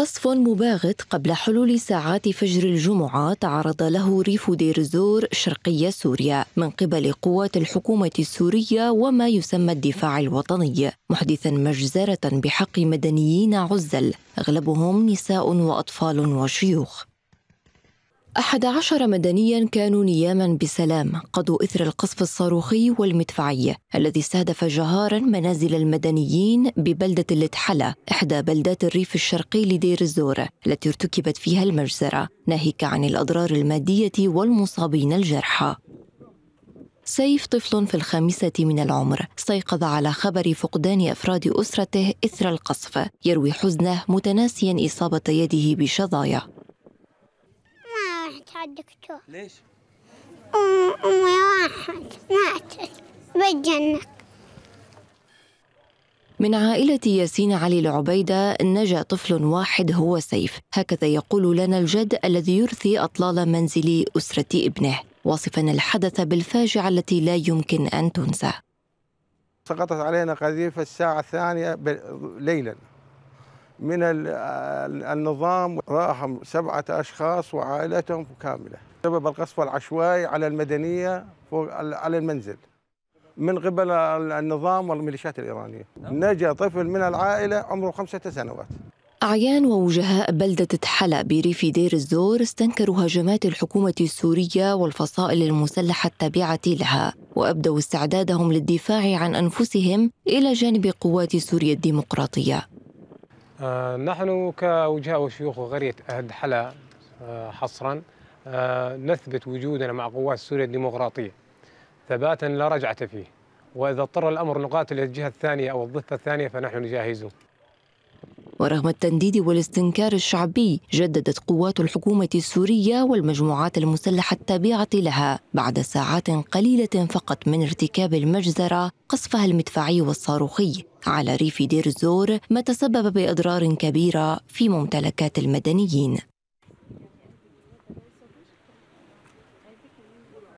قصف مباغت قبل حلول ساعات فجر الجمعة تعرض له ريف دير الزور شرقي سوريا من قبل قوات الحكومة السورية وما يسمى الدفاع الوطني محدثا مجزرة بحق مدنيين عزل أغلبهم نساء وأطفال وشيوخ أحد عشر مدنيا كانوا نياما بسلام قضوا إثر القصف الصاروخي والمدفعي الذي استهدف جهارا منازل المدنيين ببلدة الاتحلة إحدى بلدات الريف الشرقي لدير الزور التي ارتكبت فيها المجزرة ناهيك عن الأضرار المادية والمصابين الجرحى سيف طفل في الخامسة من العمر استيقظ على خبر فقدان أفراد أسرته إثر القصف يروي حزنه متناسيا إصابة يده بشظايا الدكتور ليش؟ أمي واحد ماتت بالجنة من عائلة ياسين علي العبيدة نجا طفل واحد هو سيف هكذا يقول لنا الجد الذي يرثي أطلال منزل أسرة ابنه واصفا الحدث بالفاجعة التي لا يمكن أن تنسى سقطت علينا قذيفة الساعة الثانية ليلاً من النظام راحوا سبعة أشخاص وعائلتهم كاملة سبب القصف العشوائي على المدنية فوق على المنزل من قبل النظام والميليشيات الإيرانية نجا طفل من العائلة عمره خمسة سنوات أعيان ووجهاء بلدة حلا بريف دير الزور استنكروا هجمات الحكومة السورية والفصائل المسلحة التابعة لها وأبدوا استعدادهم للدفاع عن أنفسهم إلى جانب قوات سوريا الديمقراطية آه، نحن كوجهاء وشيوخ غرية أهد حلا آه، حصرا آه، نثبت وجودنا مع قوات سوريا الديمقراطية ثباتا لا رجعة فيه وإذا اضطر الأمر نقاتل الجهة الثانية أو الضفة الثانية فنحن جاهزون ورغم التنديد والاستنكار الشعبي جددت قوات الحكومة السورية والمجموعات المسلحة التابعة لها بعد ساعات قليلة فقط من ارتكاب المجزرة قصفها المدفعي والصاروخي على ريف دير الزور ما تسبب باضرار كبيره في ممتلكات المدنيين